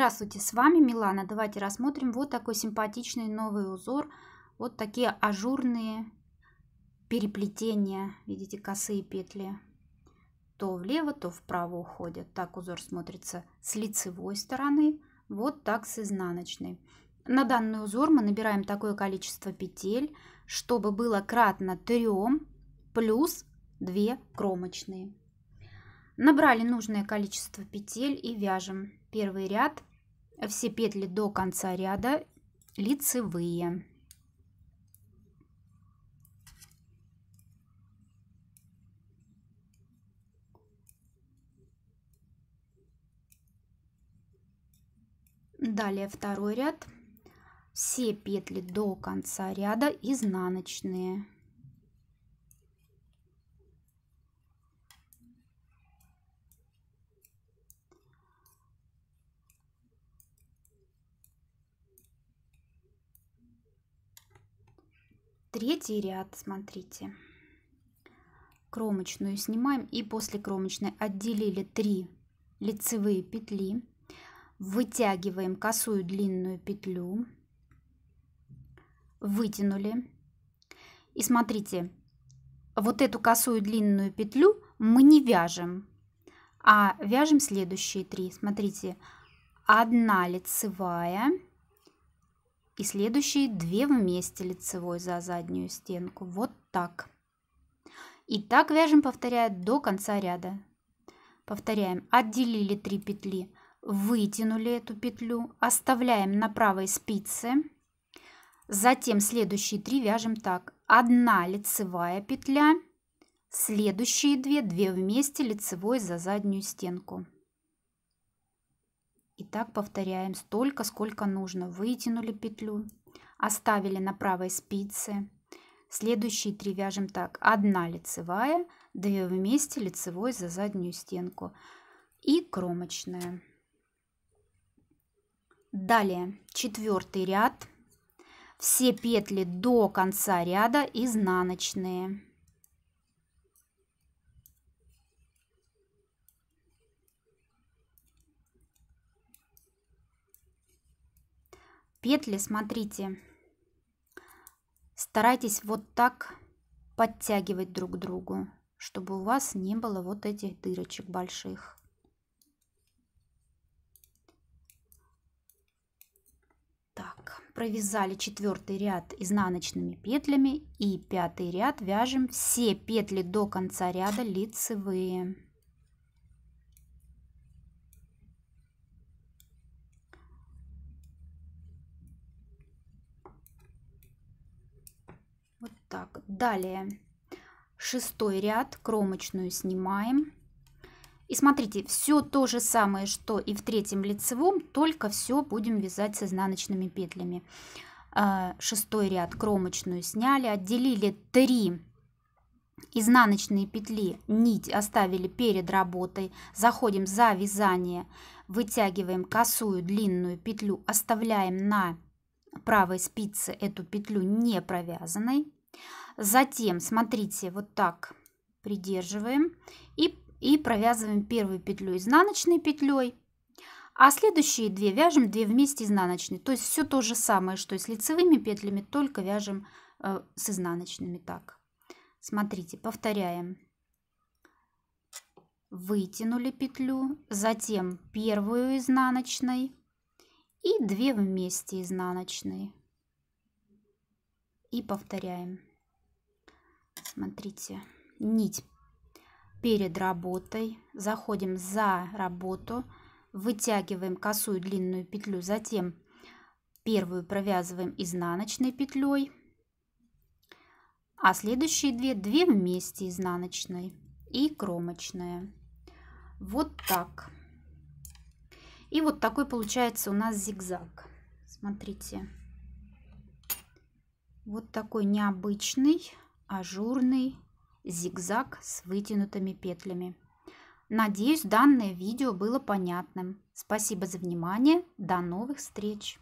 Здравствуйте, с вами Милана. Давайте рассмотрим вот такой симпатичный новый узор. Вот такие ажурные переплетения. Видите, косые петли. То влево, то вправо уходят. Так узор смотрится с лицевой стороны, вот так с изнаночной. На данный узор мы набираем такое количество петель, чтобы было кратно 3 плюс 2 кромочные. Набрали нужное количество петель и вяжем первый ряд все петли до конца ряда лицевые. Далее второй ряд. Все петли до конца ряда изнаночные. Третий ряд, смотрите. Кромочную снимаем и после кромочной отделили 3 лицевые петли. Вытягиваем косую длинную петлю. Вытянули. И смотрите, вот эту косую длинную петлю мы не вяжем, а вяжем следующие три. Смотрите, одна лицевая, и следующие две вместе лицевой за заднюю стенку. Вот так. И так вяжем, повторяя до конца ряда. Повторяем, отделили 3 петли, вытянули эту петлю, оставляем на правой спице. Затем следующие 3 вяжем так. 1 лицевая петля, следующие 2, 2 вместе лицевой за заднюю стенку. И так повторяем столько, сколько нужно. Вытянули петлю, оставили на правой спице. Следующие три вяжем так. Одна лицевая, две вместе лицевой за заднюю стенку и кромочная. Далее четвертый ряд. Все петли до конца ряда изнаночные. петли смотрите старайтесь вот так подтягивать друг к другу чтобы у вас не было вот этих дырочек больших так провязали четвертый ряд изнаночными петлями и пятый ряд вяжем все петли до конца ряда лицевые Так, далее шестой ряд, кромочную снимаем. И смотрите, все то же самое, что и в третьем лицевом, только все будем вязать с изнаночными петлями. А, шестой ряд кромочную сняли, отделили 3 изнаночные петли, нить оставили перед работой. Заходим за вязание, вытягиваем косую длинную петлю, оставляем на правой спице эту петлю не провязанной Затем, смотрите, вот так придерживаем и, и провязываем первую петлю изнаночной петлей, а следующие две вяжем 2 вместе изнаночной. То есть все то же самое, что и с лицевыми петлями, только вяжем э, с изнаночными так. Смотрите, повторяем. Вытянули петлю, затем первую изнаночной и 2 вместе изнаночные. И повторяем смотрите, нить перед работой, заходим за работу, вытягиваем косую длинную петлю, затем первую провязываем изнаночной петлей, а следующие две, две вместе изнаночной и кромочная. Вот так. И вот такой получается у нас зигзаг. Смотрите. Вот такой необычный ажурный зигзаг с вытянутыми петлями. Надеюсь, данное видео было понятным. Спасибо за внимание. До новых встреч!